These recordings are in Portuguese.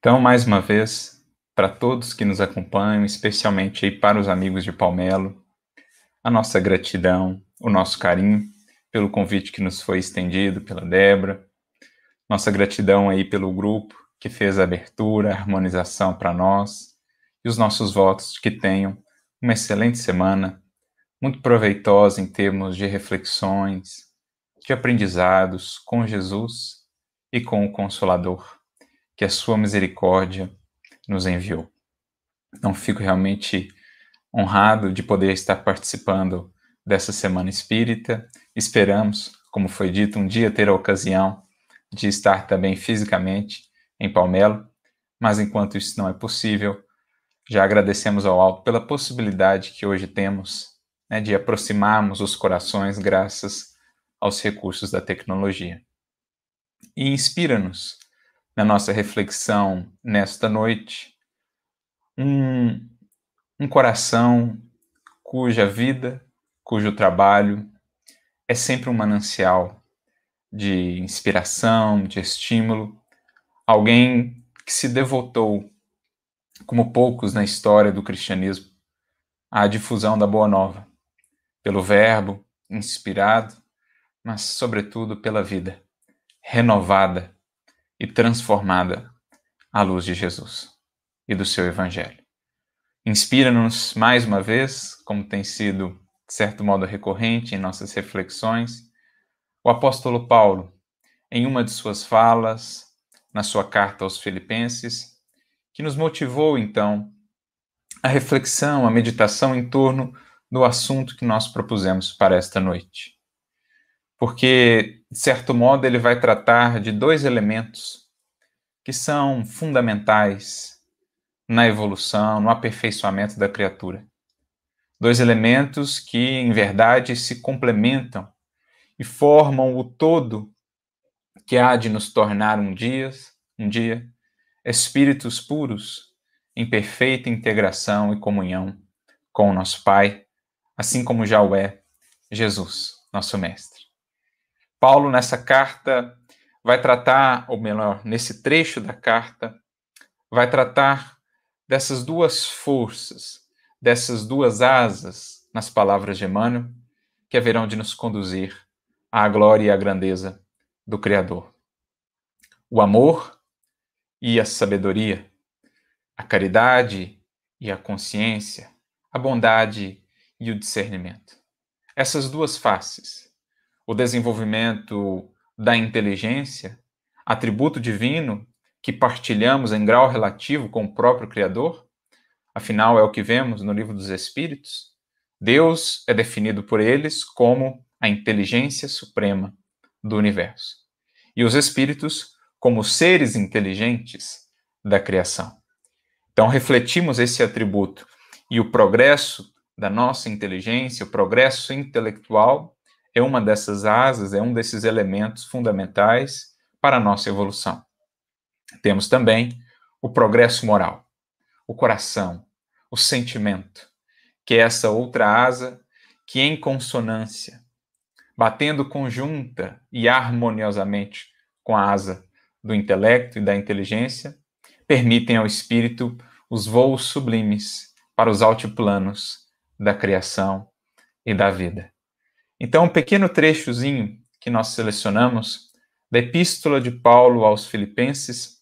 Então, mais uma vez, para todos que nos acompanham, especialmente aí para os amigos de Palmelo, a nossa gratidão, o nosso carinho pelo convite que nos foi estendido pela Débora, nossa gratidão aí pelo grupo que fez a abertura, a harmonização para nós, e os nossos votos que tenham uma excelente semana, muito proveitosa em termos de reflexões, de aprendizados com Jesus e com o Consolador que a sua misericórdia nos enviou. Então, fico realmente honrado de poder estar participando dessa Semana Espírita. Esperamos, como foi dito, um dia ter a ocasião de estar também fisicamente em Palmelo, mas enquanto isso não é possível, já agradecemos ao Alto pela possibilidade que hoje temos né, de aproximarmos os corações graças aos recursos da tecnologia. E inspira-nos na nossa reflexão nesta noite um, um coração cuja vida, cujo trabalho é sempre um manancial de inspiração, de estímulo, alguém que se devotou, como poucos na história do cristianismo, à difusão da Boa Nova, pelo Verbo inspirado, mas, sobretudo, pela vida renovada e transformada à luz de Jesus e do seu Evangelho. Inspira-nos mais uma vez, como tem sido, de certo modo, recorrente em nossas reflexões, o apóstolo Paulo, em uma de suas falas, na sua carta aos Filipenses, que nos motivou, então, a reflexão, a meditação em torno do assunto que nós propusemos para esta noite. Porque de certo modo, ele vai tratar de dois elementos que são fundamentais na evolução, no aperfeiçoamento da criatura. Dois elementos que, em verdade, se complementam e formam o todo que há de nos tornar um dia, um dia espíritos puros em perfeita integração e comunhão com o nosso Pai, assim como já o é Jesus, nosso mestre. Paulo, nessa carta, vai tratar, ou melhor, nesse trecho da carta, vai tratar dessas duas forças, dessas duas asas, nas palavras de Emmanuel, que haverão de nos conduzir à glória e à grandeza do Criador. O amor e a sabedoria, a caridade e a consciência, a bondade e o discernimento. Essas duas faces o desenvolvimento da inteligência, atributo divino que partilhamos em grau relativo com o próprio Criador? Afinal, é o que vemos no Livro dos Espíritos. Deus é definido por eles como a inteligência suprema do universo. E os espíritos como seres inteligentes da criação. Então, refletimos esse atributo e o progresso da nossa inteligência, o progresso intelectual, é uma dessas asas, é um desses elementos fundamentais para a nossa evolução. Temos também o progresso moral, o coração, o sentimento, que é essa outra asa que, em consonância, batendo conjunta e harmoniosamente com a asa do intelecto e da inteligência, permitem ao espírito os voos sublimes para os altiplanos da criação e da vida. Então, um pequeno trechozinho que nós selecionamos da Epístola de Paulo aos Filipenses,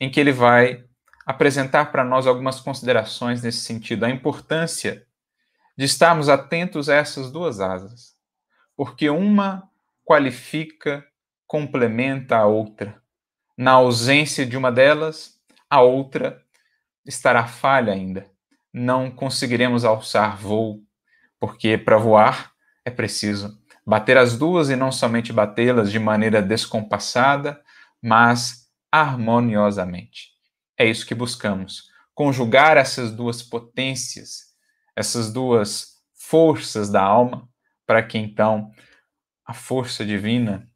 em que ele vai apresentar para nós algumas considerações nesse sentido, a importância de estarmos atentos a essas duas asas, porque uma qualifica, complementa a outra. Na ausência de uma delas, a outra estará falha ainda. Não conseguiremos alçar voo, porque para voar é preciso bater as duas e não somente batê-las de maneira descompassada, mas harmoniosamente. É isso que buscamos, conjugar essas duas potências, essas duas forças da alma, para que então a força divina,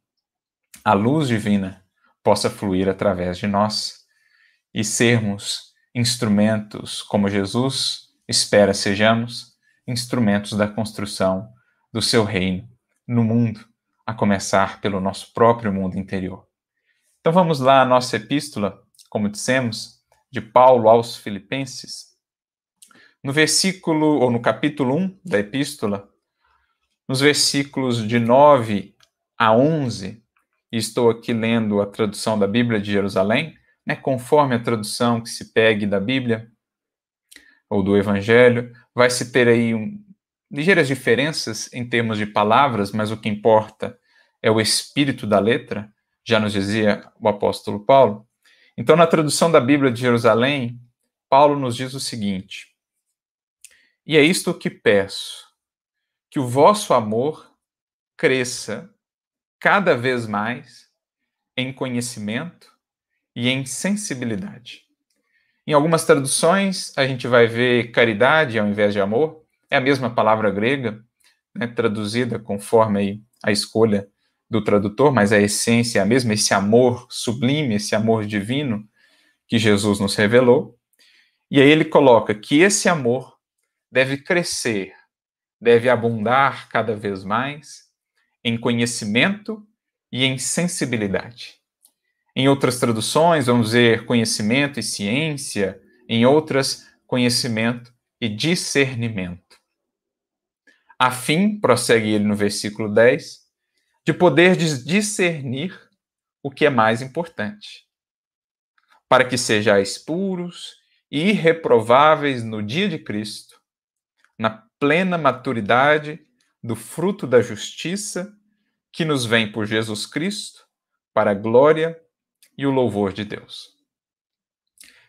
a luz divina, possa fluir através de nós e sermos instrumentos como Jesus espera sejamos, instrumentos da construção do seu reino no mundo, a começar pelo nosso próprio mundo interior. Então vamos lá à nossa epístola, como dissemos, de Paulo aos Filipenses. No versículo, ou no capítulo 1 da epístola, nos versículos de 9 a 11, e estou aqui lendo a tradução da Bíblia de Jerusalém, né, conforme a tradução que se pegue da Bíblia ou do Evangelho, vai se ter aí um, ligeiras diferenças em termos de palavras, mas o que importa é o espírito da letra, já nos dizia o apóstolo Paulo. Então, na tradução da Bíblia de Jerusalém, Paulo nos diz o seguinte: E é isto que peço, que o vosso amor cresça cada vez mais em conhecimento e em sensibilidade. Em algumas traduções, a gente vai ver caridade ao invés de amor, é a mesma palavra grega, né, traduzida conforme a escolha do tradutor, mas a essência é a mesma, esse amor sublime, esse amor divino que Jesus nos revelou. E aí ele coloca que esse amor deve crescer, deve abundar cada vez mais em conhecimento e em sensibilidade. Em outras traduções, vamos dizer conhecimento e ciência, em outras, conhecimento e discernimento a fim, prossegue ele no versículo 10, de poder discernir o que é mais importante, para que sejais puros e irreprováveis no dia de Cristo, na plena maturidade do fruto da justiça que nos vem por Jesus Cristo, para a glória e o louvor de Deus.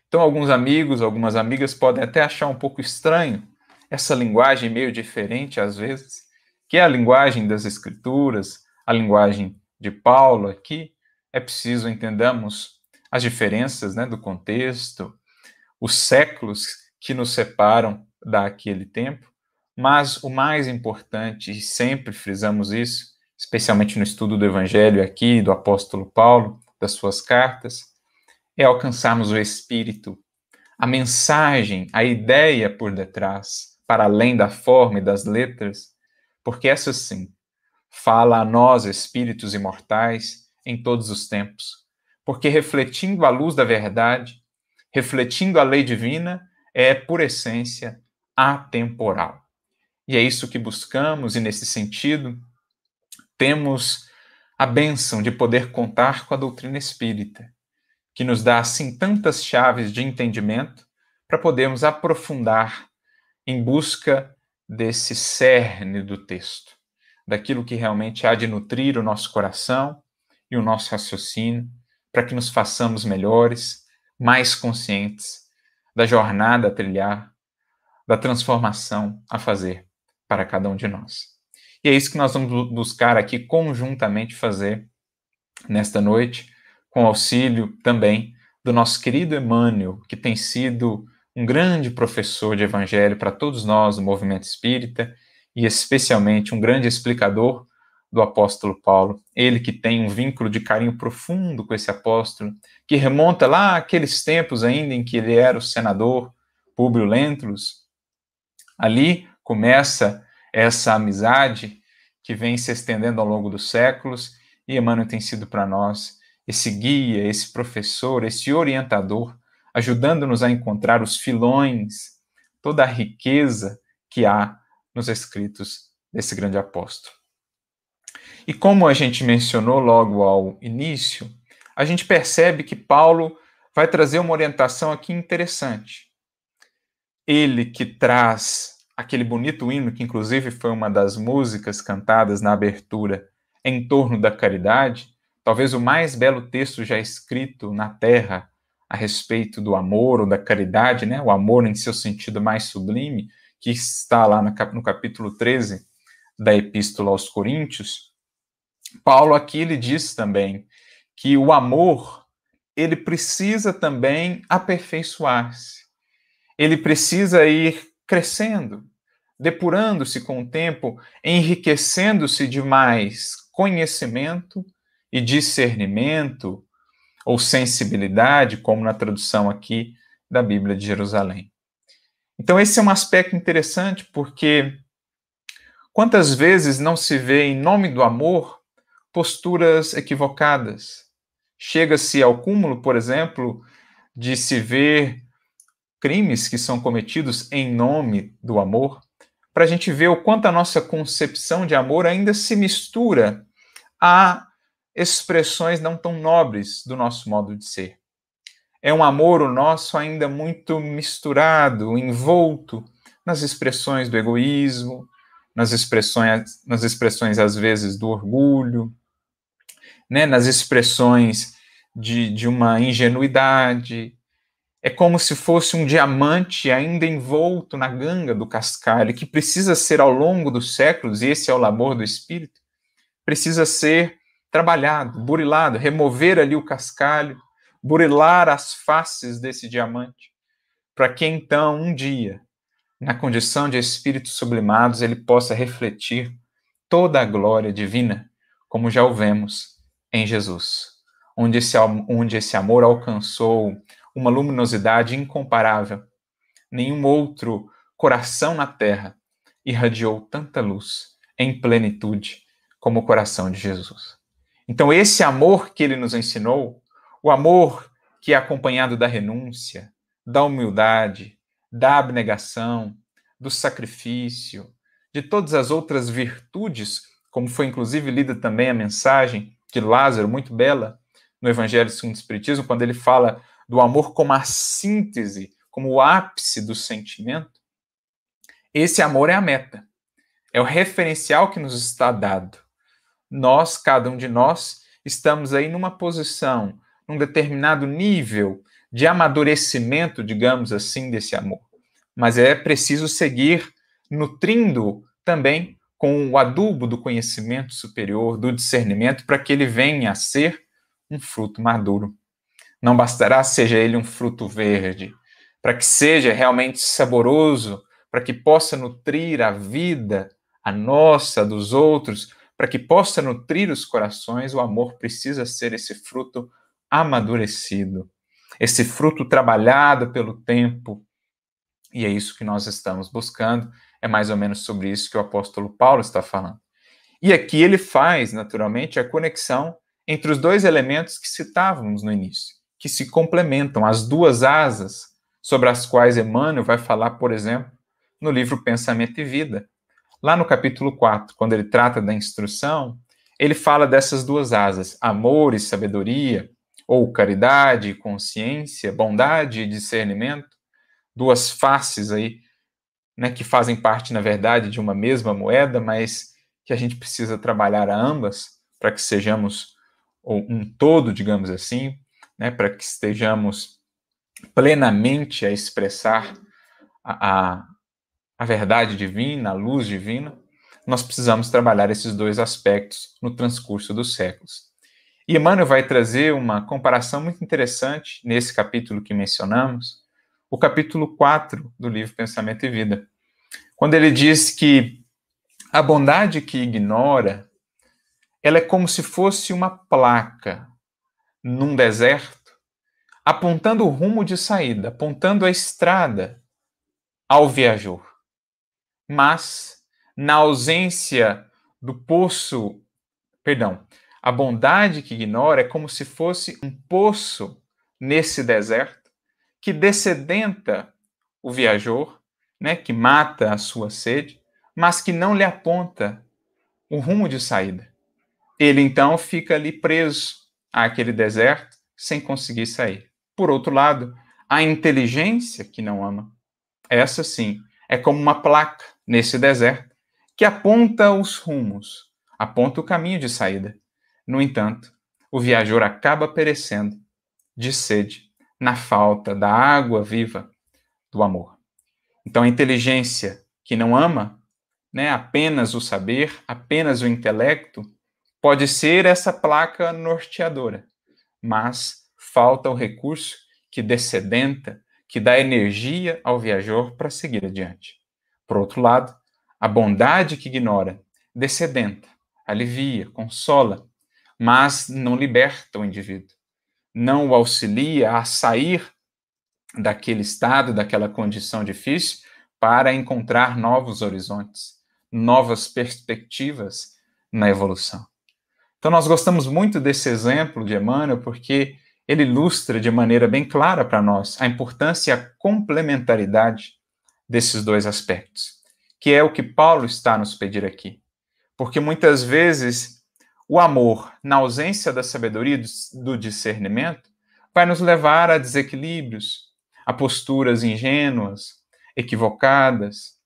Então, alguns amigos, algumas amigas podem até achar um pouco estranho essa linguagem meio diferente às vezes, que é a linguagem das Escrituras, a linguagem de Paulo aqui, é preciso entendamos as diferenças né, do contexto, os séculos que nos separam daquele tempo, mas o mais importante, e sempre frisamos isso, especialmente no estudo do Evangelho aqui, do apóstolo Paulo, das suas cartas, é alcançarmos o Espírito, a mensagem, a ideia por detrás para além da forma e das letras, porque essa sim fala a nós, espíritos imortais, em todos os tempos, porque refletindo a luz da verdade, refletindo a lei divina, é por essência atemporal. E é isso que buscamos, e nesse sentido, temos a bênção de poder contar com a doutrina espírita, que nos dá assim tantas chaves de entendimento para podermos aprofundar em busca desse cerne do texto, daquilo que realmente há de nutrir o nosso coração e o nosso raciocínio, para que nos façamos melhores, mais conscientes da jornada a trilhar, da transformação a fazer para cada um de nós. E é isso que nós vamos buscar aqui conjuntamente fazer nesta noite, com auxílio também do nosso querido Emmanuel, que tem sido um grande professor de evangelho para todos nós do movimento espírita e especialmente um grande explicador do apóstolo Paulo. Ele que tem um vínculo de carinho profundo com esse apóstolo, que remonta lá àqueles tempos ainda em que ele era o senador Públio Lentulus. Ali começa essa amizade que vem se estendendo ao longo dos séculos e Emmanuel tem sido para nós esse guia, esse professor, esse orientador ajudando-nos a encontrar os filões, toda a riqueza que há nos escritos desse grande apóstolo. E como a gente mencionou logo ao início, a gente percebe que Paulo vai trazer uma orientação aqui interessante. Ele que traz aquele bonito hino, que inclusive foi uma das músicas cantadas na abertura, em torno da caridade, talvez o mais belo texto já escrito na terra a respeito do amor ou da caridade, né? O amor em seu sentido mais sublime, que está lá no capítulo 13 da Epístola aos Coríntios, Paulo aqui ele diz também que o amor ele precisa também aperfeiçoar-se. Ele precisa ir crescendo, depurando-se com o tempo, enriquecendo-se de mais conhecimento e discernimento ou sensibilidade, como na tradução aqui da Bíblia de Jerusalém. Então, esse é um aspecto interessante, porque quantas vezes não se vê, em nome do amor, posturas equivocadas? Chega-se ao cúmulo, por exemplo, de se ver crimes que são cometidos em nome do amor, para a gente ver o quanto a nossa concepção de amor ainda se mistura a expressões não tão nobres do nosso modo de ser. É um amor o nosso ainda muito misturado, envolto nas expressões do egoísmo, nas expressões, nas expressões às vezes do orgulho, né, nas expressões de, de uma ingenuidade. É como se fosse um diamante ainda envolto na ganga do cascalho, que precisa ser ao longo dos séculos, e esse é o labor do espírito, precisa ser trabalhado, burilado, remover ali o cascalho, burilar as faces desse diamante, para que então, um dia, na condição de espíritos sublimados, ele possa refletir toda a glória divina, como já o vemos em Jesus, onde esse, onde esse amor alcançou uma luminosidade incomparável. Nenhum outro coração na terra irradiou tanta luz em plenitude como o coração de Jesus. Então, esse amor que ele nos ensinou, o amor que é acompanhado da renúncia, da humildade, da abnegação, do sacrifício, de todas as outras virtudes, como foi inclusive lida também a mensagem de Lázaro, muito bela, no Evangelho segundo o Espiritismo, quando ele fala do amor como a síntese, como o ápice do sentimento. Esse amor é a meta, é o referencial que nos está dado nós, cada um de nós, estamos aí numa posição, num determinado nível de amadurecimento, digamos assim, desse amor. Mas é preciso seguir nutrindo também com o adubo do conhecimento superior, do discernimento, para que ele venha a ser um fruto maduro. Não bastará seja ele um fruto verde, para que seja realmente saboroso, para que possa nutrir a vida, a nossa, dos outros, para que possa nutrir os corações, o amor precisa ser esse fruto amadurecido, esse fruto trabalhado pelo tempo. E é isso que nós estamos buscando. É mais ou menos sobre isso que o apóstolo Paulo está falando. E aqui ele faz, naturalmente, a conexão entre os dois elementos que citávamos no início, que se complementam, as duas asas sobre as quais Emmanuel vai falar, por exemplo, no livro Pensamento e Vida, lá no capítulo 4, quando ele trata da instrução, ele fala dessas duas asas, amor e sabedoria, ou caridade e consciência, bondade e discernimento, duas faces aí, né, que fazem parte, na verdade, de uma mesma moeda, mas que a gente precisa trabalhar a ambas para que sejamos um todo, digamos assim, né, para que estejamos plenamente a expressar a, a, a verdade divina, a luz divina, nós precisamos trabalhar esses dois aspectos no transcurso dos séculos. E Emmanuel vai trazer uma comparação muito interessante nesse capítulo que mencionamos, o capítulo 4 do livro Pensamento e Vida, quando ele diz que a bondade que ignora, ela é como se fosse uma placa num deserto, apontando o rumo de saída, apontando a estrada ao viajor mas na ausência do poço, perdão, a bondade que ignora é como se fosse um poço nesse deserto que descedenta o viajor, né, que mata a sua sede, mas que não lhe aponta o rumo de saída. Ele então fica ali preso àquele deserto sem conseguir sair. Por outro lado, a inteligência que não ama, essa sim, é como uma placa nesse deserto, que aponta os rumos, aponta o caminho de saída. No entanto, o viajor acaba perecendo de sede na falta da água viva do amor. Então, a inteligência que não ama, né, apenas o saber, apenas o intelecto, pode ser essa placa norteadora, mas falta o recurso que dessedenta, que dá energia ao viajor para seguir adiante. Por outro lado, a bondade que ignora descedenta, alivia, consola, mas não liberta o indivíduo, não o auxilia a sair daquele estado, daquela condição difícil, para encontrar novos horizontes, novas perspectivas na evolução. Então, nós gostamos muito desse exemplo de Emmanuel, porque ele ilustra de maneira bem clara para nós a importância e a complementaridade desses dois aspectos, que é o que Paulo está nos pedir aqui. Porque muitas vezes o amor, na ausência da sabedoria do discernimento, vai nos levar a desequilíbrios, a posturas ingênuas, equivocadas,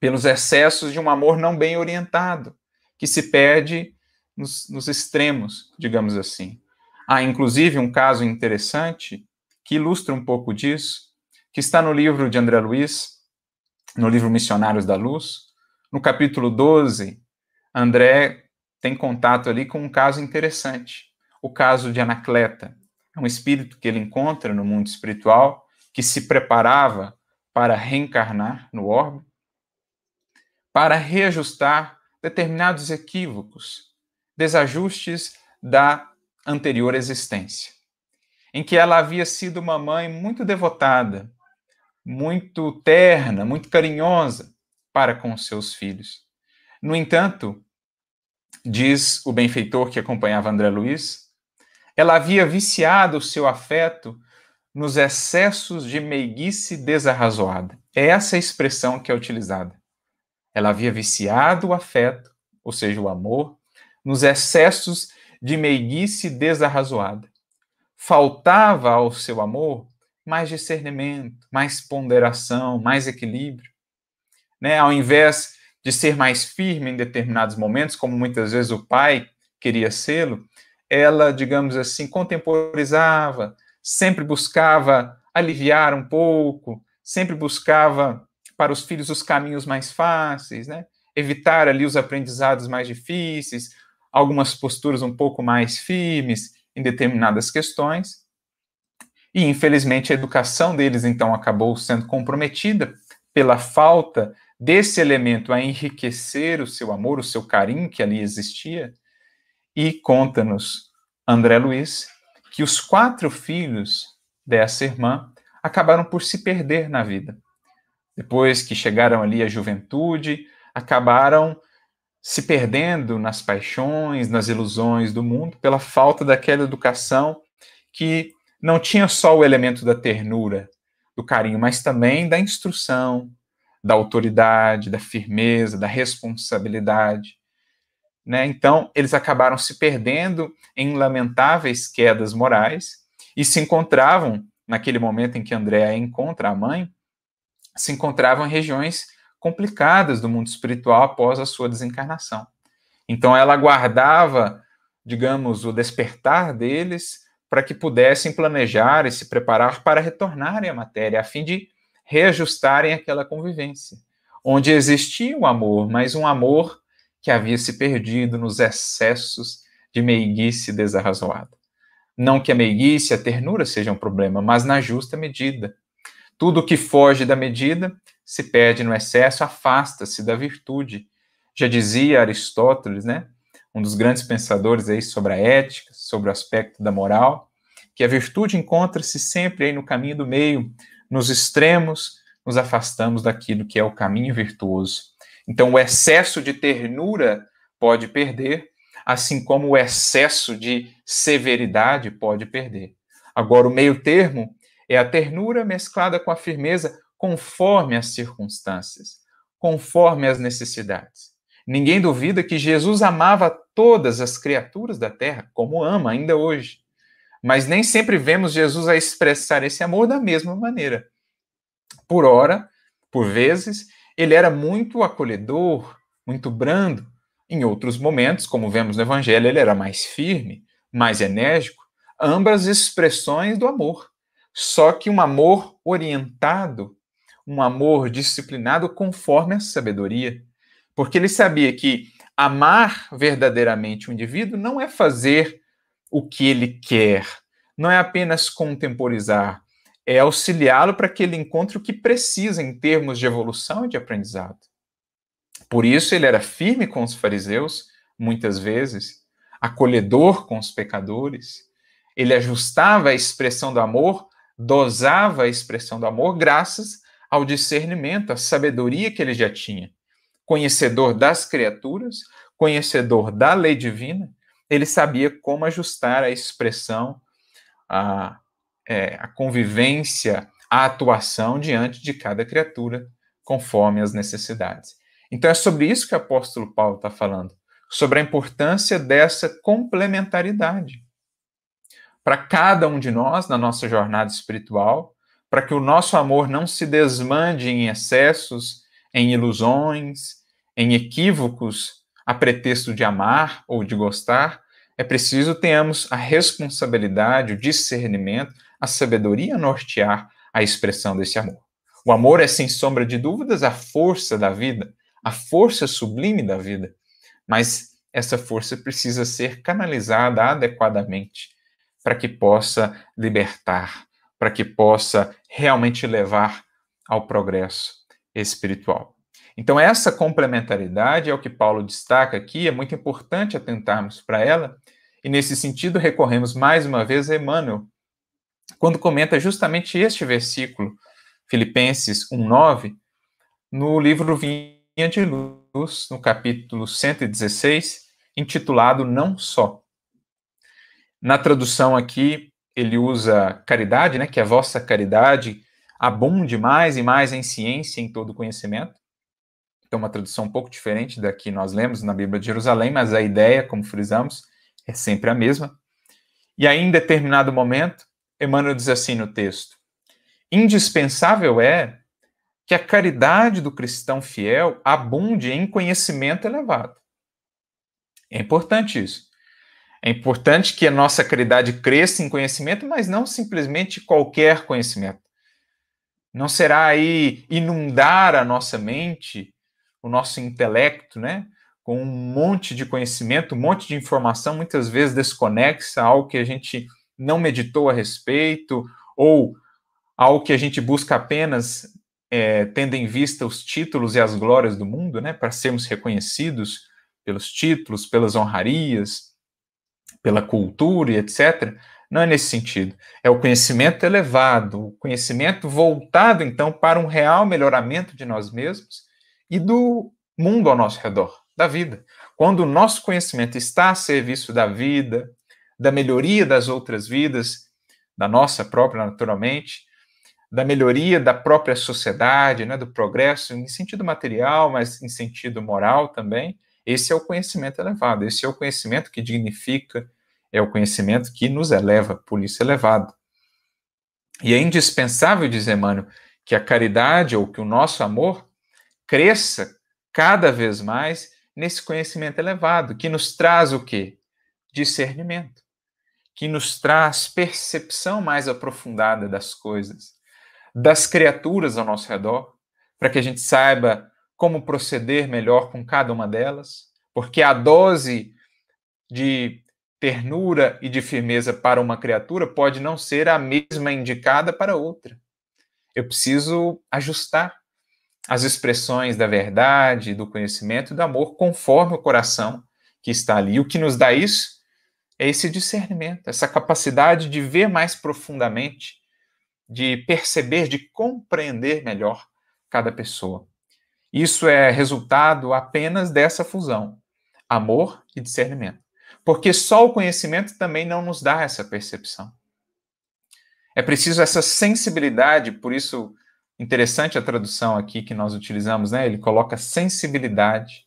pelos excessos de um amor não bem orientado, que se perde nos, nos extremos, digamos assim. Há inclusive um caso interessante que ilustra um pouco disso, que está no livro de André Luiz, no livro Missionários da Luz. No capítulo 12, André tem contato ali com um caso interessante, o caso de Anacleta. É um espírito que ele encontra no mundo espiritual, que se preparava para reencarnar no orbe, para reajustar determinados equívocos, desajustes da anterior existência, em que ela havia sido uma mãe muito devotada, muito terna, muito carinhosa para com seus filhos. No entanto, diz o benfeitor que acompanhava André Luiz, ela havia viciado o seu afeto nos excessos de meiguice desarrazoada. É essa a expressão que é utilizada. Ela havia viciado o afeto, ou seja, o amor, nos excessos de meiguice desarrazoada. Faltava ao seu amor mais discernimento, mais ponderação, mais equilíbrio. Né? Ao invés de ser mais firme em determinados momentos, como muitas vezes o pai queria sê ela, digamos assim, contemporizava, sempre buscava aliviar um pouco, sempre buscava para os filhos os caminhos mais fáceis, né? evitar ali os aprendizados mais difíceis, algumas posturas um pouco mais firmes em determinadas questões. E, infelizmente, a educação deles, então, acabou sendo comprometida pela falta desse elemento a enriquecer o seu amor, o seu carinho que ali existia. E conta-nos, André Luiz, que os quatro filhos dessa irmã acabaram por se perder na vida. Depois que chegaram ali à juventude, acabaram se perdendo nas paixões, nas ilusões do mundo, pela falta daquela educação que não tinha só o elemento da ternura, do carinho, mas também da instrução, da autoridade, da firmeza, da responsabilidade. Né? Então, eles acabaram se perdendo em lamentáveis quedas morais e se encontravam, naquele momento em que Andréa encontra a mãe, se encontravam em regiões complicadas do mundo espiritual após a sua desencarnação. Então, ela aguardava, digamos, o despertar deles para que pudessem planejar e se preparar para retornarem à matéria, a fim de reajustarem aquela convivência, onde existia o um amor, mas um amor que havia se perdido nos excessos de meiguice desarrazoada. Não que a meiguice e a ternura sejam um problema, mas na justa medida. Tudo que foge da medida se perde no excesso, afasta-se da virtude. Já dizia Aristóteles, né? um dos grandes pensadores aí sobre a ética, sobre o aspecto da moral, que a virtude encontra-se sempre aí no caminho do meio, nos extremos, nos afastamos daquilo que é o caminho virtuoso. Então, o excesso de ternura pode perder, assim como o excesso de severidade pode perder. Agora, o meio-termo é a ternura mesclada com a firmeza, conforme as circunstâncias, conforme as necessidades. Ninguém duvida que Jesus amava todas as criaturas da terra, como ama ainda hoje. Mas nem sempre vemos Jesus a expressar esse amor da mesma maneira. Por hora, por vezes, ele era muito acolhedor, muito brando. Em outros momentos, como vemos no Evangelho, ele era mais firme, mais enérgico. Ambas expressões do amor. Só que um amor orientado, um amor disciplinado conforme a sabedoria porque ele sabia que amar verdadeiramente o indivíduo não é fazer o que ele quer, não é apenas contemporizar, é auxiliá-lo para que ele encontre o que precisa em termos de evolução e de aprendizado. Por isso ele era firme com os fariseus, muitas vezes, acolhedor com os pecadores, ele ajustava a expressão do amor, dosava a expressão do amor, graças ao discernimento, à sabedoria que ele já tinha conhecedor das criaturas, conhecedor da lei divina, ele sabia como ajustar a expressão, a, é, a convivência, a atuação diante de cada criatura, conforme as necessidades. Então é sobre isso que o apóstolo Paulo está falando, sobre a importância dessa complementaridade. Para cada um de nós, na nossa jornada espiritual, para que o nosso amor não se desmande em excessos, em ilusões, em equívocos a pretexto de amar ou de gostar, é preciso tenhamos a responsabilidade, o discernimento, a sabedoria a nortear a expressão desse amor. O amor é, sem sombra de dúvidas, a força da vida, a força sublime da vida, mas essa força precisa ser canalizada adequadamente para que possa libertar, para que possa realmente levar ao progresso espiritual. Então, essa complementaridade é o que Paulo destaca aqui, é muito importante atentarmos para ela, e nesse sentido recorremos mais uma vez a Emmanuel, quando comenta justamente este versículo, Filipenses 1,9, no livro Vinha de Luz, no capítulo 116, intitulado Não Só. Na tradução aqui, ele usa caridade, né, que é a vossa caridade, abunde mais e mais em ciência, em todo conhecimento. Então, uma tradução um pouco diferente da que nós lemos na Bíblia de Jerusalém, mas a ideia, como frisamos, é sempre a mesma. E aí, em determinado momento, Emmanuel diz assim no texto: indispensável é que a caridade do cristão fiel abunde em conhecimento elevado. É importante isso. É importante que a nossa caridade cresça em conhecimento, mas não simplesmente qualquer conhecimento. Não será aí inundar a nossa mente, o nosso intelecto, né? Com um monte de conhecimento, um monte de informação, muitas vezes desconexa ao que a gente não meditou a respeito, ou ao que a gente busca apenas é, tendo em vista os títulos e as glórias do mundo, né? Para sermos reconhecidos pelos títulos, pelas honrarias, pela cultura e etc. Não é nesse sentido. É o conhecimento elevado, o conhecimento voltado, então, para um real melhoramento de nós mesmos e do mundo ao nosso redor, da vida. Quando o nosso conhecimento está a serviço da vida, da melhoria das outras vidas, da nossa própria, naturalmente, da melhoria da própria sociedade, né, do progresso, em sentido material, mas em sentido moral também, esse é o conhecimento elevado, esse é o conhecimento que dignifica, é o conhecimento que nos eleva, por isso elevado. E é indispensável, diz Emmanuel, que a caridade ou que o nosso amor cresça cada vez mais nesse conhecimento elevado, que nos traz o quê? Discernimento, que nos traz percepção mais aprofundada das coisas, das criaturas ao nosso redor, para que a gente saiba como proceder melhor com cada uma delas, porque a dose de ternura e de firmeza para uma criatura pode não ser a mesma indicada para outra. Eu preciso ajustar as expressões da verdade, do conhecimento e do amor conforme o coração que está ali. E o que nos dá isso é esse discernimento, essa capacidade de ver mais profundamente, de perceber, de compreender melhor cada pessoa. Isso é resultado apenas dessa fusão, amor e discernimento. Porque só o conhecimento também não nos dá essa percepção. É preciso essa sensibilidade, por isso, interessante a tradução aqui que nós utilizamos, né? Ele coloca sensibilidade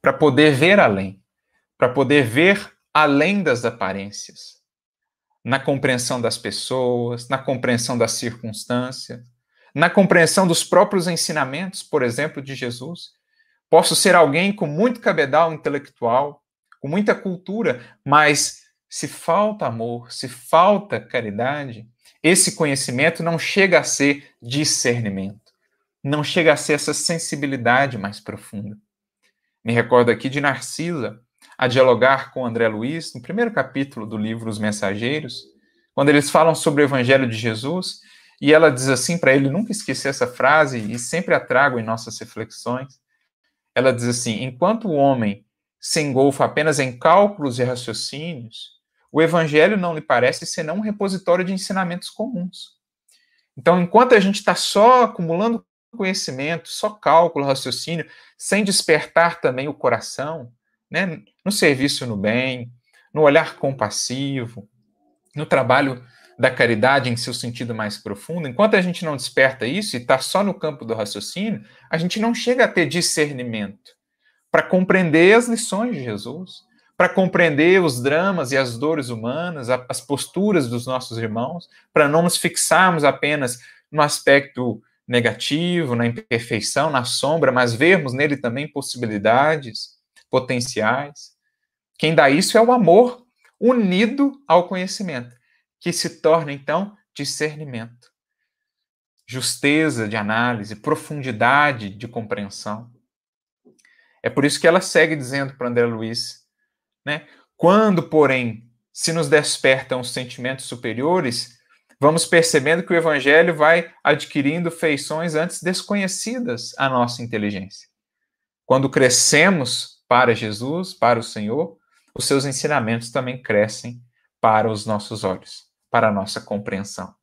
para poder ver além, para poder ver além das aparências, na compreensão das pessoas, na compreensão das circunstâncias, na compreensão dos próprios ensinamentos, por exemplo, de Jesus. Posso ser alguém com muito cabedal intelectual, com muita cultura, mas se falta amor, se falta caridade, esse conhecimento não chega a ser discernimento, não chega a ser essa sensibilidade mais profunda. Me recordo aqui de Narcisa, a dialogar com André Luiz, no primeiro capítulo do livro Os Mensageiros, quando eles falam sobre o Evangelho de Jesus, e ela diz assim para ele, nunca esqueci essa frase e sempre a trago em nossas reflexões. Ela diz assim: Enquanto o homem se engolfa apenas em cálculos e raciocínios, o evangelho não lhe parece senão um repositório de ensinamentos comuns. Então, enquanto a gente está só acumulando conhecimento, só cálculo, raciocínio, sem despertar também o coração, né, no serviço no bem, no olhar compassivo, no trabalho da caridade em seu sentido mais profundo, enquanto a gente não desperta isso e está só no campo do raciocínio, a gente não chega a ter discernimento para compreender as lições de Jesus, para compreender os dramas e as dores humanas, as posturas dos nossos irmãos, para não nos fixarmos apenas no aspecto negativo, na imperfeição, na sombra, mas vermos nele também possibilidades potenciais. Quem dá isso é o amor unido ao conhecimento, que se torna então discernimento, justeza de análise, profundidade de compreensão. É por isso que ela segue dizendo para André Luiz, né? Quando, porém, se nos despertam os sentimentos superiores, vamos percebendo que o evangelho vai adquirindo feições antes desconhecidas à nossa inteligência. Quando crescemos para Jesus, para o Senhor, os seus ensinamentos também crescem para os nossos olhos, para a nossa compreensão.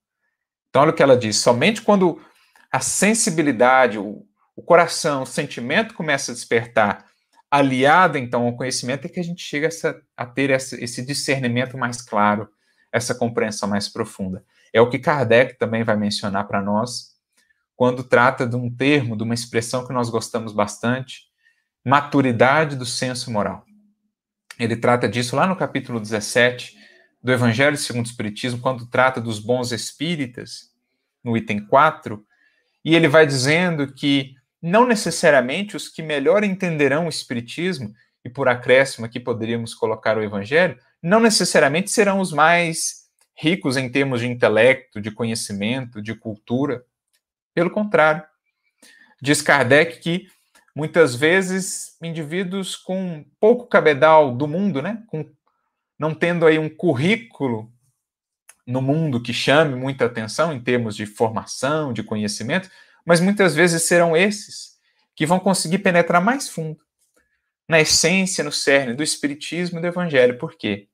Então, olha o que ela diz: somente quando a sensibilidade, o o coração, o sentimento começa a despertar, aliado então ao conhecimento, é que a gente chega a, ter essa, esse discernimento mais claro, essa compreensão mais profunda. É o que Kardec também vai mencionar para nós quando trata de um termo, de uma expressão que nós gostamos bastante, maturidade do senso moral. Ele trata disso lá no capítulo 17 do Evangelho segundo o Espiritismo, quando trata dos bons espíritas, no item 4, e ele vai dizendo que não necessariamente os que melhor entenderão o Espiritismo, e por acréscimo aqui poderíamos colocar o Evangelho, não necessariamente serão os mais ricos em termos de intelecto, de conhecimento, de cultura. Pelo contrário, diz Kardec que muitas vezes indivíduos com pouco cabedal do mundo, né, com, não tendo aí um currículo no mundo que chame muita atenção em termos de formação, de conhecimento, mas muitas vezes serão esses que vão conseguir penetrar mais fundo na essência, no cerne do Espiritismo e do Evangelho. Por quê?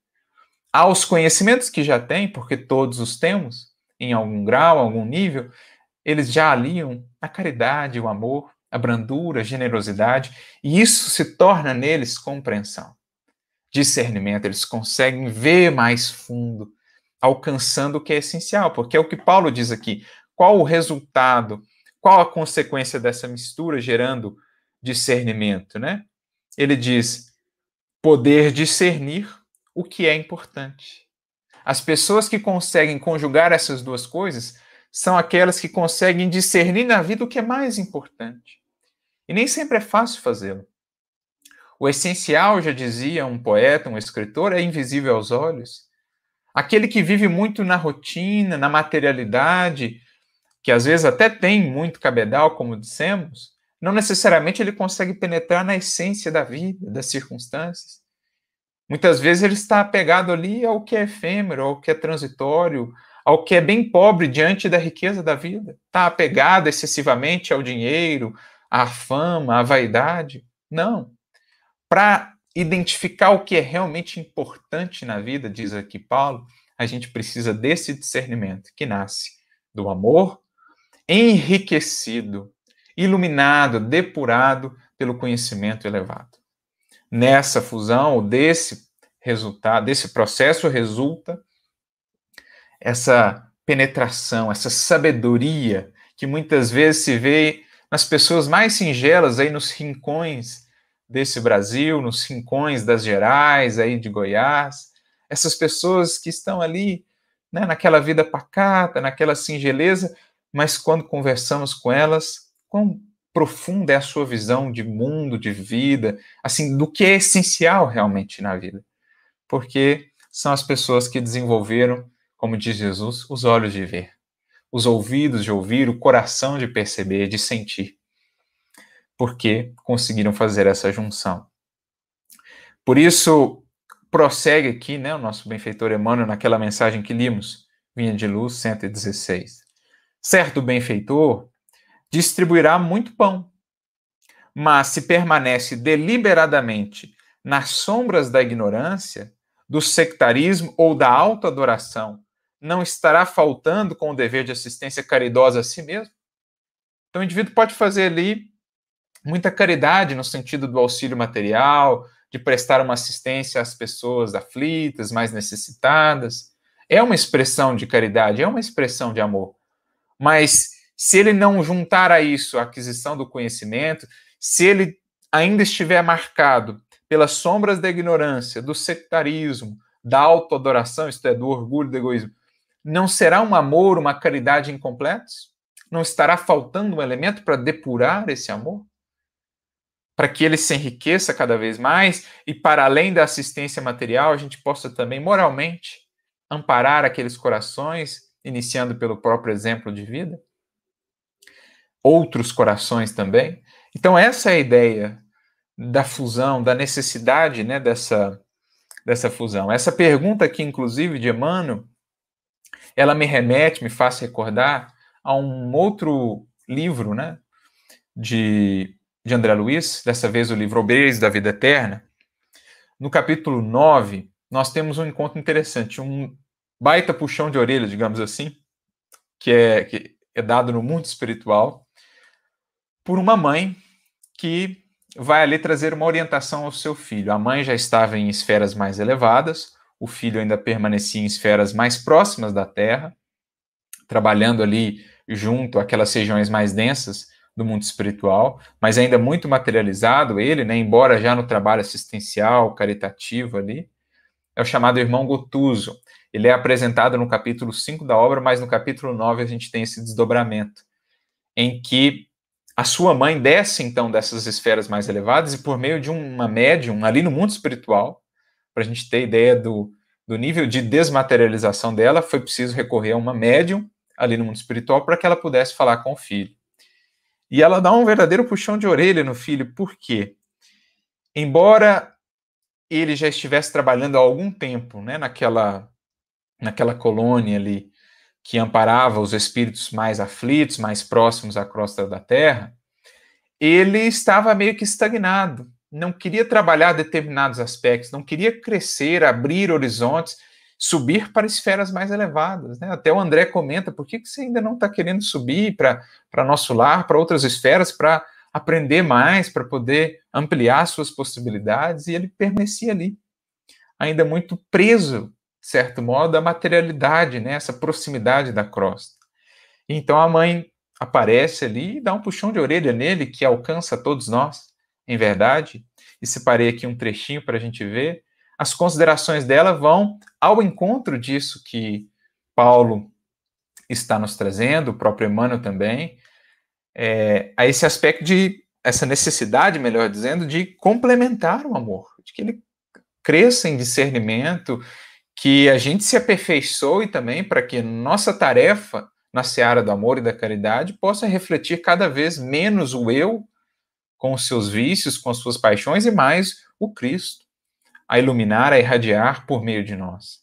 Aos conhecimentos que já têm, porque todos os temos, em algum grau, algum nível, eles já aliam a caridade, o amor, a brandura, a generosidade, e isso se torna neles compreensão, discernimento. Eles conseguem ver mais fundo, alcançando o que é essencial, porque é o que Paulo diz aqui. Qual o resultado qual a consequência dessa mistura gerando discernimento, né? Ele diz: poder discernir o que é importante. As pessoas que conseguem conjugar essas duas coisas são aquelas que conseguem discernir na vida o que é mais importante. E nem sempre é fácil fazê-lo. O essencial, já dizia um poeta, um escritor, é invisível aos olhos. Aquele que vive muito na rotina, na materialidade, que às vezes até tem muito cabedal, como dissemos, não necessariamente ele consegue penetrar na essência da vida, das circunstâncias. Muitas vezes ele está apegado ali ao que é efêmero, ao que é transitório, ao que é bem pobre diante da riqueza da vida. Está apegado excessivamente ao dinheiro, à fama, à vaidade. Não. Para identificar o que é realmente importante na vida, diz aqui Paulo, a gente precisa desse discernimento que nasce do amor enriquecido, iluminado, depurado pelo conhecimento elevado. Nessa fusão, desse resultado, desse processo resulta essa penetração, essa sabedoria que muitas vezes se vê nas pessoas mais singelas aí nos rincões desse Brasil, nos rincões das Gerais, aí de Goiás, essas pessoas que estão ali, né, naquela vida pacata, naquela singeleza, mas quando conversamos com elas, quão profunda é a sua visão de mundo, de vida, assim, do que é essencial realmente na vida. Porque são as pessoas que desenvolveram, como diz Jesus, os olhos de ver, os ouvidos de ouvir, o coração de perceber, de sentir. Porque conseguiram fazer essa junção. Por isso, prossegue aqui né, o nosso benfeitor Emmanuel naquela mensagem que limos, Vinha de Luz 116. Certo benfeitor distribuirá muito pão, mas se permanece deliberadamente nas sombras da ignorância, do sectarismo ou da autoadoração, não estará faltando com o dever de assistência caridosa a si mesmo? Então, o indivíduo pode fazer ali muita caridade no sentido do auxílio material, de prestar uma assistência às pessoas aflitas, mais necessitadas. É uma expressão de caridade, é uma expressão de amor. Mas se ele não juntar a isso a aquisição do conhecimento, se ele ainda estiver marcado pelas sombras da ignorância, do sectarismo, da autoadoração, isto é, do orgulho, do egoísmo, não será um amor, uma caridade incompletos? Não estará faltando um elemento para depurar esse amor? Para que ele se enriqueça cada vez mais e, para além da assistência material, a gente possa também moralmente amparar aqueles corações iniciando pelo próprio exemplo de vida, outros corações também. Então, essa é a ideia da fusão, da necessidade né, dessa, dessa fusão. Essa pergunta aqui, inclusive, de Emmanuel, ela me remete, me faz recordar a um outro livro né, de, de André Luiz, dessa vez o livro Obreiros da Vida Eterna. No capítulo 9, nós temos um encontro interessante, um baita puxão de orelha, digamos assim, que é, que é dado no mundo espiritual, por uma mãe que vai ali trazer uma orientação ao seu filho. A mãe já estava em esferas mais elevadas, o filho ainda permanecia em esferas mais próximas da Terra, trabalhando ali junto àquelas regiões mais densas do mundo espiritual, mas ainda muito materializado ele, né, embora já no trabalho assistencial, caritativo ali, é o chamado irmão Gotuso ele é apresentado no capítulo 5 da obra, mas no capítulo 9 a gente tem esse desdobramento, em que a sua mãe desce então dessas esferas mais elevadas e por meio de uma médium ali no mundo espiritual, para a gente ter ideia do, do nível de desmaterialização dela, foi preciso recorrer a uma médium ali no mundo espiritual para que ela pudesse falar com o filho. E ela dá um verdadeiro puxão de orelha no filho, por quê? Embora ele já estivesse trabalhando há algum tempo, né, naquela naquela colônia ali que amparava os espíritos mais aflitos, mais próximos à crosta da terra, ele estava meio que estagnado, não queria trabalhar determinados aspectos, não queria crescer, abrir horizontes, subir para esferas mais elevadas. Né? Até o André comenta: por que, que você ainda não está querendo subir para nosso lar, para outras esferas, para aprender mais, para poder ampliar suas possibilidades? E ele permanecia ali, ainda muito preso certo modo, a materialidade, né? essa proximidade da crosta. Então a mãe aparece ali e dá um puxão de orelha nele que alcança todos nós, em verdade. E separei aqui um trechinho para a gente ver. As considerações dela vão ao encontro disso que Paulo está nos trazendo, o próprio Emmanuel também, é, a esse aspecto de, essa necessidade, melhor dizendo, de complementar o amor, de que ele cresça em discernimento, que a gente se aperfeiçoe também para que nossa tarefa na seara do amor e da caridade possa refletir cada vez menos o eu com os seus vícios, com as suas paixões e mais o Cristo a iluminar, a irradiar por meio de nós.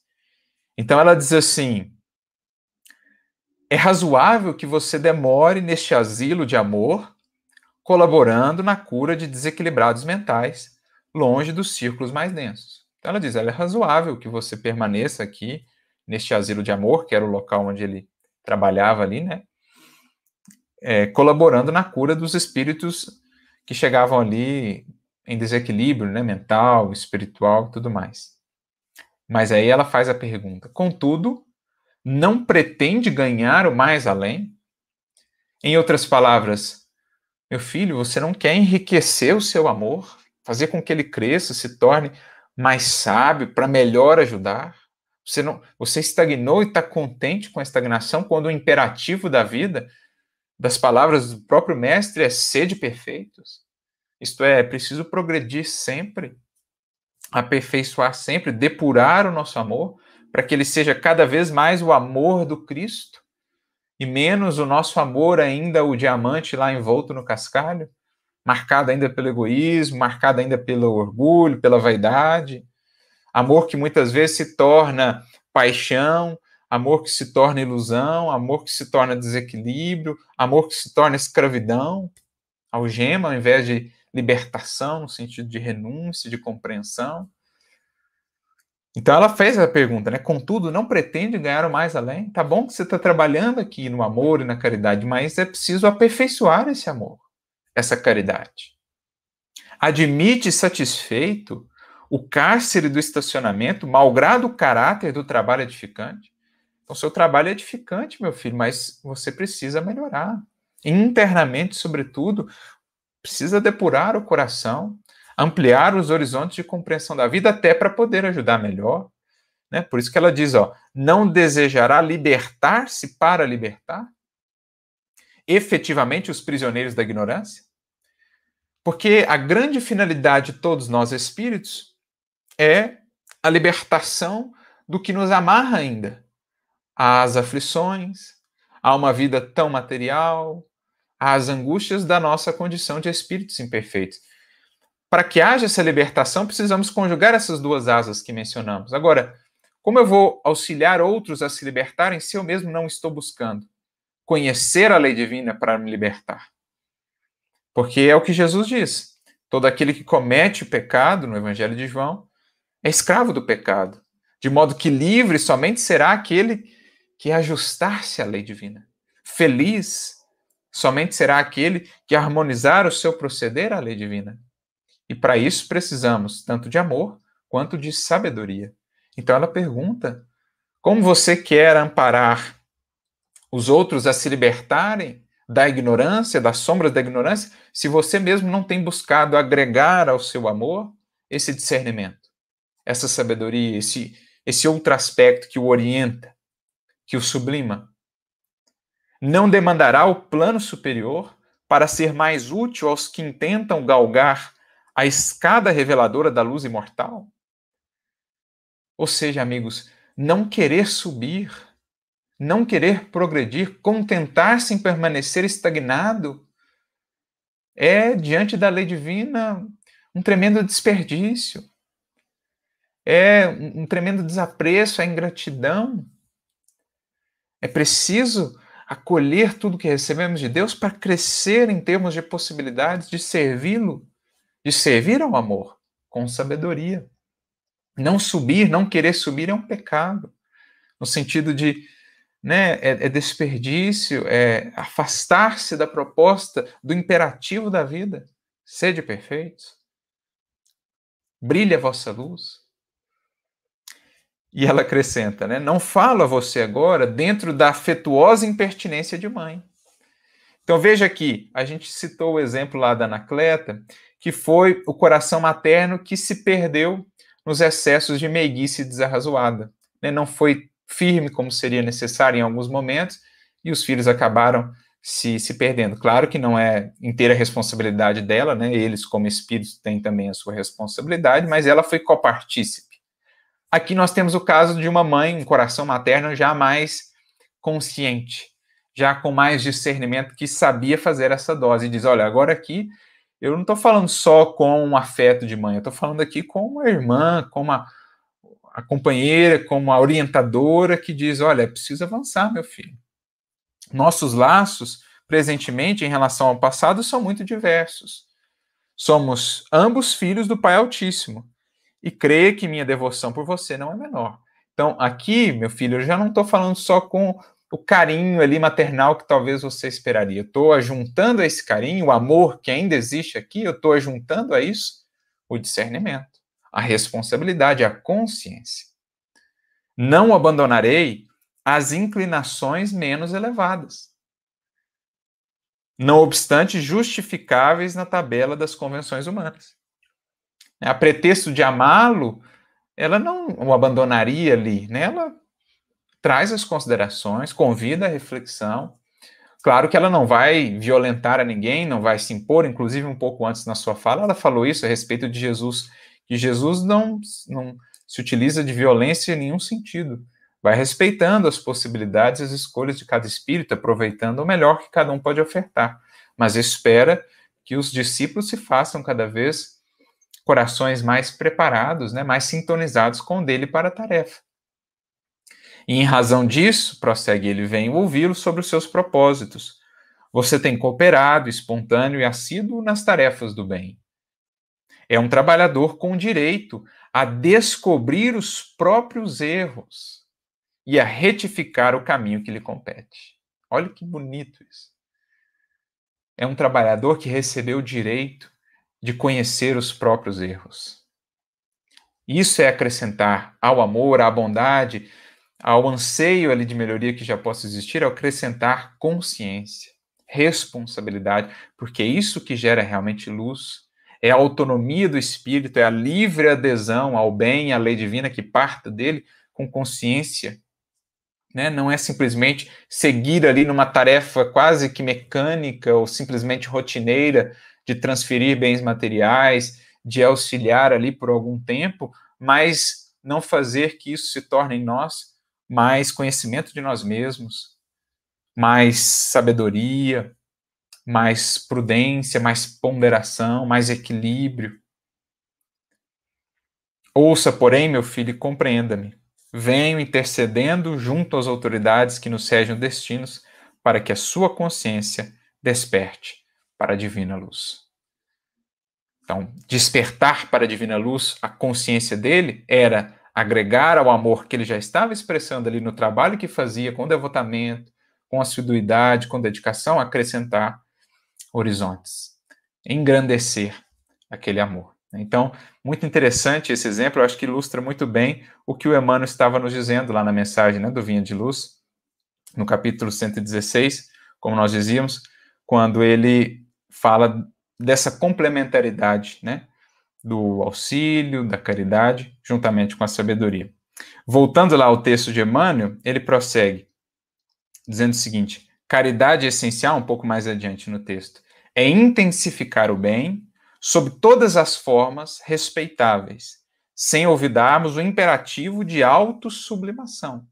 Então ela diz assim: é razoável que você demore neste asilo de amor, colaborando na cura de desequilibrados mentais, longe dos círculos mais densos. Então ela diz: ela é razoável que você permaneça aqui neste asilo de amor, que era o local onde ele trabalhava ali, né? É, colaborando na cura dos espíritos que chegavam ali em desequilíbrio, né? Mental, espiritual e tudo mais. Mas aí ela faz a pergunta: contudo, não pretende ganhar o mais além? Em outras palavras, meu filho, você não quer enriquecer o seu amor, fazer com que ele cresça, se torne mais sábio para melhor ajudar? Você, não, você estagnou e está contente com a estagnação quando o imperativo da vida, das palavras do próprio mestre, é ser de perfeitos? Isto é, é preciso progredir sempre, aperfeiçoar sempre, depurar o nosso amor, para que ele seja cada vez mais o amor do Cristo e menos o nosso amor ainda o diamante lá envolto no cascalho? marcada ainda pelo egoísmo, marcada ainda pelo orgulho, pela vaidade. Amor que muitas vezes se torna paixão, amor que se torna ilusão, amor que se torna desequilíbrio, amor que se torna escravidão, algema ao invés de libertação, no sentido de renúncia, de compreensão. Então ela fez a pergunta, né? Contudo, não pretende ganhar o mais além? Tá bom que você está trabalhando aqui no amor e na caridade, mas é preciso aperfeiçoar esse amor essa caridade. Admite satisfeito o cárcere do estacionamento, malgrado o caráter do trabalho edificante. Então, seu trabalho é edificante, meu filho, mas você precisa melhorar. Internamente, sobretudo, precisa depurar o coração, ampliar os horizontes de compreensão da vida até para poder ajudar melhor. Né? Por isso que ela diz, ó, não desejará libertar-se para libertar, efetivamente os prisioneiros da ignorância? Porque a grande finalidade de todos nós espíritos é a libertação do que nos amarra ainda, às aflições, a uma vida tão material, às angústias da nossa condição de espíritos imperfeitos. Para que haja essa libertação, precisamos conjugar essas duas asas que mencionamos. Agora, como eu vou auxiliar outros a se libertarem se eu mesmo não estou buscando? conhecer a lei divina para me libertar. Porque é o que Jesus diz: todo aquele que comete o pecado, no Evangelho de João, é escravo do pecado, de modo que livre somente será aquele que ajustar-se à lei divina. Feliz somente será aquele que harmonizar o seu proceder à lei divina. E para isso precisamos tanto de amor quanto de sabedoria. Então ela pergunta: como você quer amparar os outros a se libertarem da ignorância, das sombras da ignorância, se você mesmo não tem buscado agregar ao seu amor esse discernimento, essa sabedoria, esse, esse outro aspecto que o orienta, que o sublima. Não demandará o plano superior para ser mais útil aos que intentam galgar a escada reveladora da luz imortal? Ou seja, amigos, não querer subir não querer progredir, contentar-se em permanecer estagnado, é, diante da lei divina, um tremendo desperdício, é um tremendo desapreço, é ingratidão. É preciso acolher tudo que recebemos de Deus para crescer em termos de possibilidades de servi-lo, de servir ao amor com sabedoria. Não subir, não querer subir é um pecado, no sentido de né, é, é desperdício, é afastar-se da proposta, do imperativo da vida. Sede perfeitos. Brilhe a vossa luz. E ela acrescenta, né? Não falo a você agora dentro da afetuosa impertinência de mãe. Então veja aqui, a gente citou o exemplo lá da Anacleta, que foi o coração materno que se perdeu nos excessos de meiguice desarrazoada. Né? Não foi firme como seria necessário em alguns momentos, e os filhos acabaram se, se perdendo. Claro que não é inteira responsabilidade dela, né? Eles, como espíritos, têm também a sua responsabilidade, mas ela foi copartícipe. Aqui nós temos o caso de uma mãe, um coração materno já mais consciente, já com mais discernimento, que sabia fazer essa dose. E diz: olha, agora aqui eu não estou falando só com um afeto de mãe, eu estou falando aqui com uma irmã, com uma a companheira, como a orientadora que diz: olha, é preciso avançar, meu filho. Nossos laços, presentemente, em relação ao passado, são muito diversos. Somos ambos filhos do Pai Altíssimo. E creia que minha devoção por você não é menor. Então, aqui, meu filho, eu já não estou falando só com o carinho ali maternal que talvez você esperaria. Eu estou ajuntando a esse carinho, o amor que ainda existe aqui, eu estou ajuntando a isso o discernimento a responsabilidade, a consciência. Não abandonarei as inclinações menos elevadas, não obstante justificáveis na tabela das convenções humanas. A pretexto de amá-lo, ela não o abandonaria ali, né? ela traz as considerações, convida a reflexão. Claro que ela não vai violentar a ninguém, não vai se impor, inclusive um pouco antes na sua fala, ela falou isso a respeito de Jesus que Jesus não, não se utiliza de violência em nenhum sentido. Vai respeitando as possibilidades e as escolhas de cada espírito, aproveitando o melhor que cada um pode ofertar, mas espera que os discípulos se façam cada vez corações mais preparados, né, mais sintonizados com o dele para a tarefa. E em razão disso, prossegue ele, vem ouvi-lo sobre os seus propósitos. Você tem cooperado, espontâneo e assíduo nas tarefas do bem. É um trabalhador com direito a descobrir os próprios erros e a retificar o caminho que lhe compete. Olha que bonito isso. É um trabalhador que recebeu o direito de conhecer os próprios erros. Isso é acrescentar ao amor, à bondade, ao anseio ali de melhoria que já possa existir, é acrescentar consciência, responsabilidade, porque é isso que gera realmente luz é a autonomia do espírito, é a livre adesão ao bem, à lei divina que parta dele com consciência. Né? Não é simplesmente seguir ali numa tarefa quase que mecânica ou simplesmente rotineira de transferir bens materiais, de auxiliar ali por algum tempo, mas não fazer que isso se torne em nós mais conhecimento de nós mesmos, mais sabedoria, mais prudência, mais ponderação, mais equilíbrio. Ouça, porém, meu filho, compreenda-me. Venho intercedendo junto às autoridades que nos sejam destinos, para que a sua consciência desperte para a divina luz. Então, despertar para a divina luz a consciência dele era agregar ao amor que ele já estava expressando ali no trabalho que fazia, com devotamento, com assiduidade, com dedicação, acrescentar horizontes, engrandecer aquele amor. Então, muito interessante esse exemplo, eu acho que ilustra muito bem o que o Emmanuel estava nos dizendo lá na mensagem né, do Vinho de Luz, no capítulo 116, como nós dizíamos, quando ele fala dessa complementaridade, né, do auxílio, da caridade, juntamente com a sabedoria. Voltando lá ao texto de Emmanuel, ele prossegue dizendo o seguinte: caridade é essencial, um pouco mais adiante no texto, é intensificar o bem sob todas as formas respeitáveis, sem olvidarmos o imperativo de autossublimação,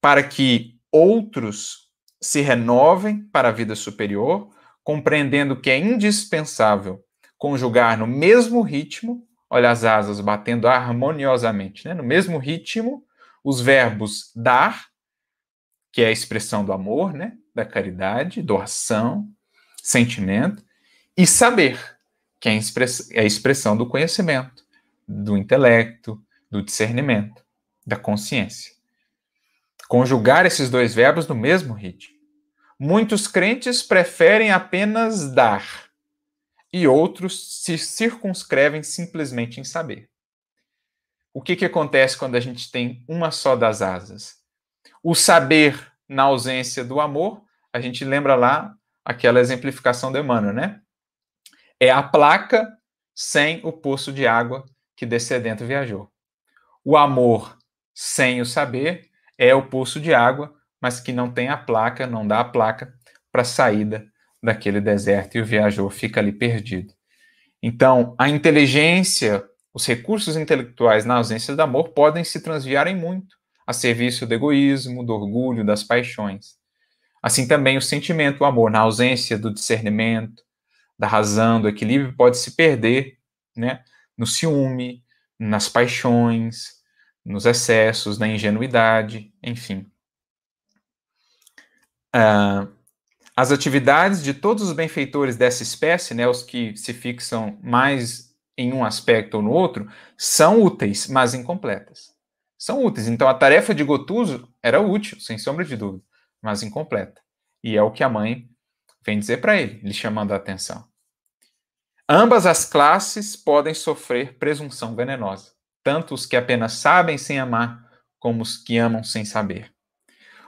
para que outros se renovem para a vida superior, compreendendo que é indispensável conjugar no mesmo ritmo, olha as asas batendo harmoniosamente, né? no mesmo ritmo, os verbos dar, que é a expressão do amor, né? da caridade, doação, sentimento, e saber, que é, é a expressão do conhecimento, do intelecto, do discernimento, da consciência. Conjugar esses dois verbos no mesmo ritmo. Muitos crentes preferem apenas dar, e outros se circunscrevem simplesmente em saber. O que, que acontece quando a gente tem uma só das asas? O saber na ausência do amor, a gente lembra lá aquela exemplificação de Emmanuel, né? É a placa sem o poço de água que descedente viajou. O amor sem o saber é o poço de água, mas que não tem a placa, não dá a placa para a saída daquele deserto e o viajou fica ali perdido. Então, a inteligência, os recursos intelectuais na ausência do amor podem se transviar em muito, a serviço do egoísmo, do orgulho, das paixões. Assim também o sentimento, o amor, na ausência do discernimento, da razão, do equilíbrio, pode se perder né, no ciúme, nas paixões, nos excessos, na ingenuidade, enfim. Uh, as atividades de todos os benfeitores dessa espécie, né, os que se fixam mais em um aspecto ou no outro, são úteis, mas incompletas. São úteis. Então a tarefa de Gotuso era útil, sem sombra de dúvida mas incompleta. E é o que a mãe vem dizer para ele, lhe chamando a atenção. Ambas as classes podem sofrer presunção venenosa, tanto os que apenas sabem sem amar, como os que amam sem saber.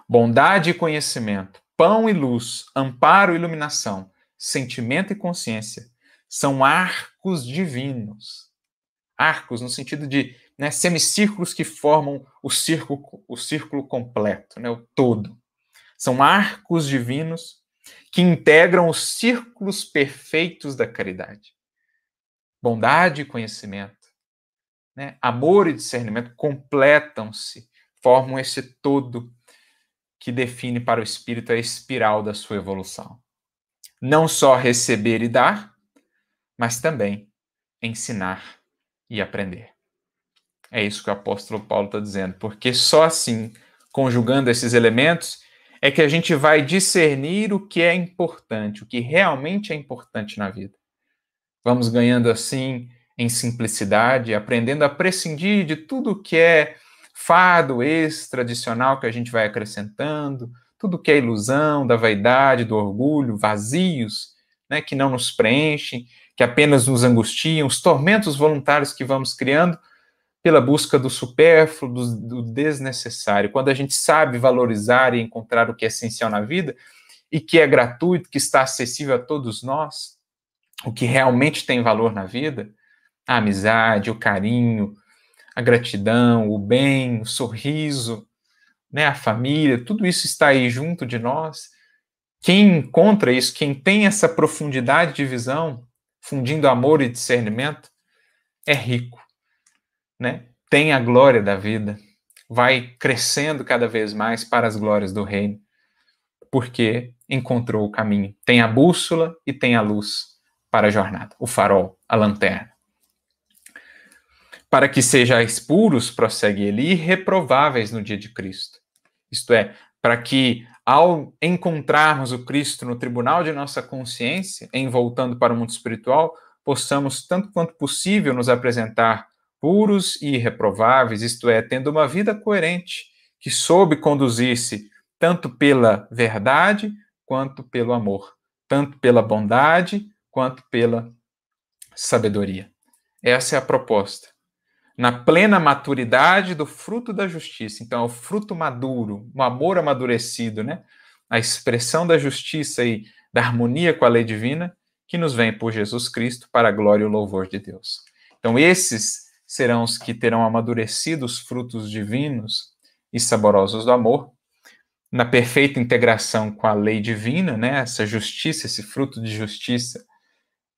Bondade e conhecimento, pão e luz, amparo e iluminação, sentimento e consciência são arcos divinos. Arcos no sentido de né, semicírculos que formam o círculo, o círculo completo, né, o todo. São arcos divinos que integram os círculos perfeitos da caridade. Bondade e conhecimento, né? amor e discernimento completam-se, formam esse todo que define para o espírito a espiral da sua evolução. Não só receber e dar, mas também ensinar e aprender. É isso que o apóstolo Paulo está dizendo, porque só assim, conjugando esses elementos, é que a gente vai discernir o que é importante, o que realmente é importante na vida. Vamos ganhando assim em simplicidade, aprendendo a prescindir de tudo que é fado, extra, adicional que a gente vai acrescentando, tudo que é ilusão, da vaidade, do orgulho, vazios, né, que não nos preenchem, que apenas nos angustiam, os tormentos voluntários que vamos criando pela busca do supérfluo, do, do desnecessário. Quando a gente sabe valorizar e encontrar o que é essencial na vida e que é gratuito, que está acessível a todos nós, o que realmente tem valor na vida, a amizade, o carinho, a gratidão, o bem, o sorriso, né, a família, tudo isso está aí junto de nós. Quem encontra isso, quem tem essa profundidade de visão, fundindo amor e discernimento, é rico né, tem a glória da vida, vai crescendo cada vez mais para as glórias do reino, porque encontrou o caminho. Tem a bússola e tem a luz para a jornada, o farol, a lanterna. Para que sejais puros, prossegue ele, irreprováveis no dia de Cristo. Isto é, para que ao encontrarmos o Cristo no tribunal de nossa consciência, em voltando para o mundo espiritual, possamos, tanto quanto possível, nos apresentar puros e irreprováveis, isto é, tendo uma vida coerente, que soube conduzir-se tanto pela verdade quanto pelo amor, tanto pela bondade quanto pela sabedoria. Essa é a proposta. Na plena maturidade do fruto da justiça. Então, é o fruto maduro, o amor amadurecido, né? A expressão da justiça e da harmonia com a lei divina que nos vem por Jesus Cristo para a glória e o louvor de Deus. Então, esses serão os que terão amadurecido os frutos divinos e saborosos do amor, na perfeita integração com a lei divina, né? Essa justiça, esse fruto de justiça,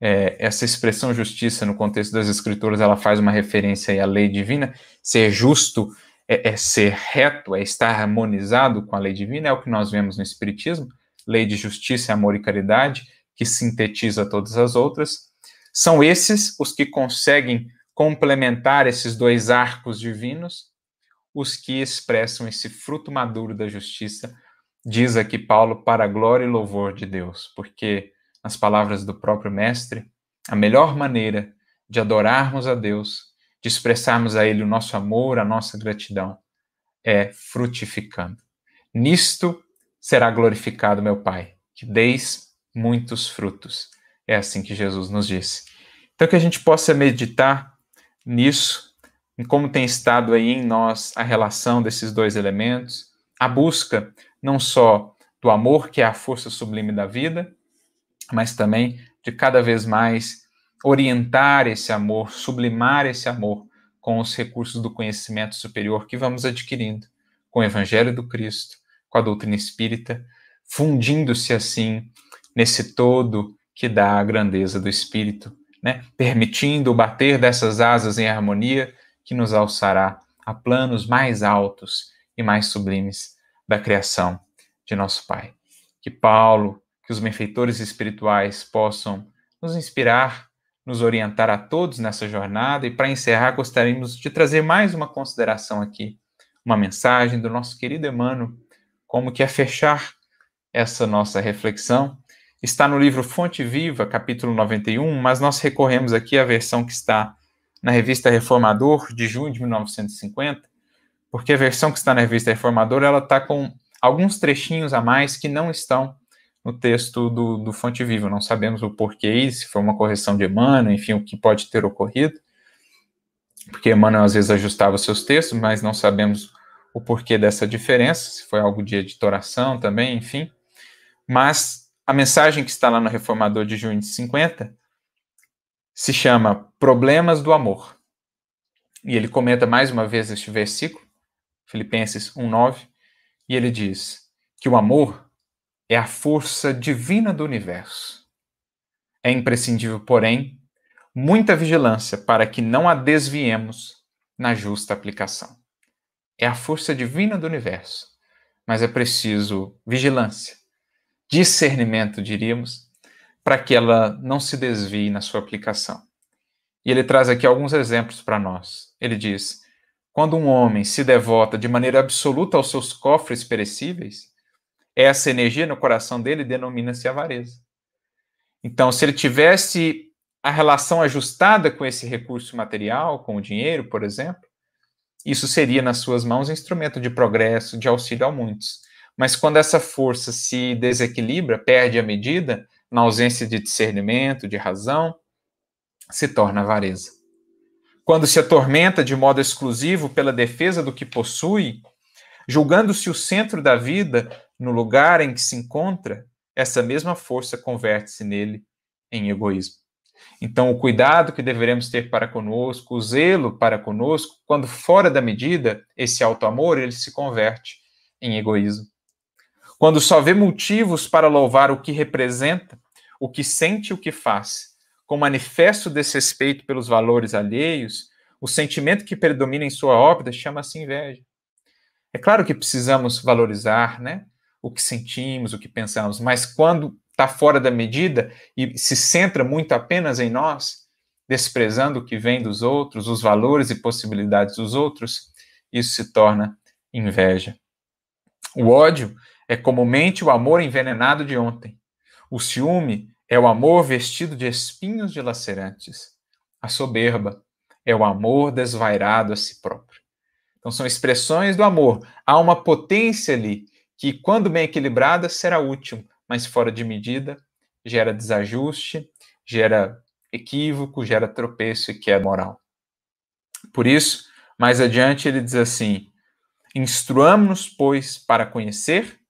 é, essa expressão justiça no contexto das escrituras, ela faz uma referência à lei divina. Ser justo é, é ser reto, é estar harmonizado com a lei divina, é o que nós vemos no Espiritismo, lei de justiça, amor e caridade, que sintetiza todas as outras. São esses os que conseguem complementar esses dois arcos divinos, os que expressam esse fruto maduro da justiça, diz aqui Paulo, para a glória e louvor de Deus, porque, nas palavras do próprio Mestre, a melhor maneira de adorarmos a Deus, de expressarmos a Ele o nosso amor, a nossa gratidão, é frutificando. Nisto será glorificado meu Pai, que deis muitos frutos. É assim que Jesus nos disse. Então, que a gente possa meditar nisso, em como tem estado aí em nós a relação desses dois elementos, a busca não só do amor, que é a força sublime da vida, mas também de cada vez mais orientar esse amor, sublimar esse amor com os recursos do conhecimento superior que vamos adquirindo, com o Evangelho do Cristo, com a doutrina espírita, fundindo-se assim nesse todo que dá a grandeza do Espírito né, permitindo o bater dessas asas em harmonia que nos alçará a planos mais altos e mais sublimes da criação de nosso Pai. Que Paulo, que os benfeitores espirituais possam nos inspirar, nos orientar a todos nessa jornada. E para encerrar, gostaríamos de trazer mais uma consideração aqui, uma mensagem do nosso querido Emmanuel, como que é fechar essa nossa reflexão, está no livro Fonte Viva, capítulo 91, mas nós recorremos aqui à versão que está na revista Reformador, de junho de 1950, porque a versão que está na revista Reformador, ela está com alguns trechinhos a mais que não estão no texto do, do Fonte Viva. Não sabemos o porquê, se foi uma correção de Emmanuel, enfim, o que pode ter ocorrido, porque Emmanuel às vezes ajustava seus textos, mas não sabemos o porquê dessa diferença, se foi algo de editoração também, enfim. Mas a mensagem que está lá no Reformador de junho de 50 se chama Problemas do Amor. E ele comenta mais uma vez este versículo, Filipenses 1:9, e ele diz que o amor é a força divina do universo. É imprescindível, porém, muita vigilância para que não a desviemos na justa aplicação. É a força divina do universo, mas é preciso vigilância discernimento, diríamos, para que ela não se desvie na sua aplicação. E ele traz aqui alguns exemplos para nós. Ele diz: quando um homem se devota de maneira absoluta aos seus cofres perecíveis, essa energia no coração dele denomina-se avareza. Então, se ele tivesse a relação ajustada com esse recurso material, com o dinheiro, por exemplo, isso seria nas suas mãos instrumento de progresso, de auxílio a muitos. Mas quando essa força se desequilibra, perde a medida, na ausência de discernimento, de razão, se torna avareza. Quando se atormenta de modo exclusivo pela defesa do que possui, julgando-se o centro da vida no lugar em que se encontra, essa mesma força converte-se nele em egoísmo. Então, o cuidado que deveremos ter para conosco, o zelo para conosco, quando fora da medida, esse alto amor, ele se converte em egoísmo quando só vê motivos para louvar o que representa, o que sente e o que faz, com manifesto desrespeito pelos valores alheios, o sentimento que predomina em sua obra chama-se inveja. É claro que precisamos valorizar né, o que sentimos, o que pensamos, mas quando está fora da medida e se centra muito apenas em nós, desprezando o que vem dos outros, os valores e possibilidades dos outros, isso se torna inveja. O ódio é comumente o amor envenenado de ontem. O ciúme é o amor vestido de espinhos dilacerantes. A soberba é o amor desvairado a si próprio. Então, são expressões do amor. Há uma potência ali que, quando bem equilibrada, será útil, mas fora de medida, gera desajuste, gera equívoco, gera tropeço e queda moral. Por isso, mais adiante, ele diz assim: instruamos-nos, pois, para conhecer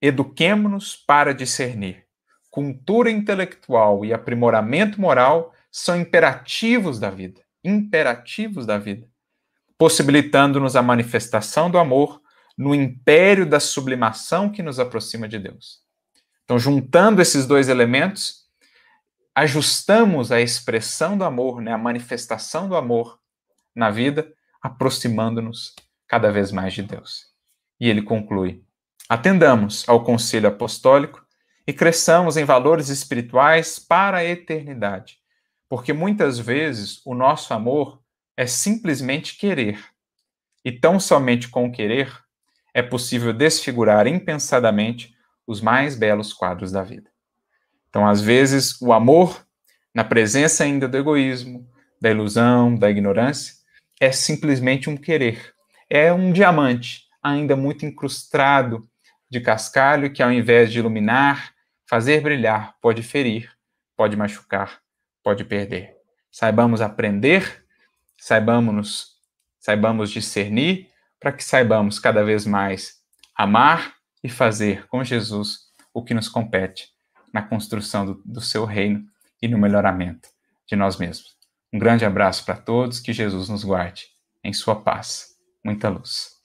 Eduquemo-nos para discernir. Cultura intelectual e aprimoramento moral são imperativos da vida, imperativos da vida, possibilitando-nos a manifestação do amor no império da sublimação que nos aproxima de Deus. Então, juntando esses dois elementos, ajustamos a expressão do amor, né, a manifestação do amor na vida, aproximando-nos cada vez mais de Deus. E ele conclui: Atendamos ao conselho apostólico e cresçamos em valores espirituais para a eternidade, porque muitas vezes o nosso amor é simplesmente querer, e tão somente com o querer é possível desfigurar impensadamente os mais belos quadros da vida. Então, às vezes, o amor, na presença ainda do egoísmo, da ilusão, da ignorância, é simplesmente um querer, é um diamante ainda muito incrustado de cascalho que, ao invés de iluminar, fazer brilhar, pode ferir, pode machucar, pode perder. Saibamos aprender, saibamos, saibamos discernir, para que saibamos cada vez mais amar e fazer com Jesus o que nos compete na construção do, do seu reino e no melhoramento de nós mesmos. Um grande abraço para todos, que Jesus nos guarde em sua paz. Muita luz.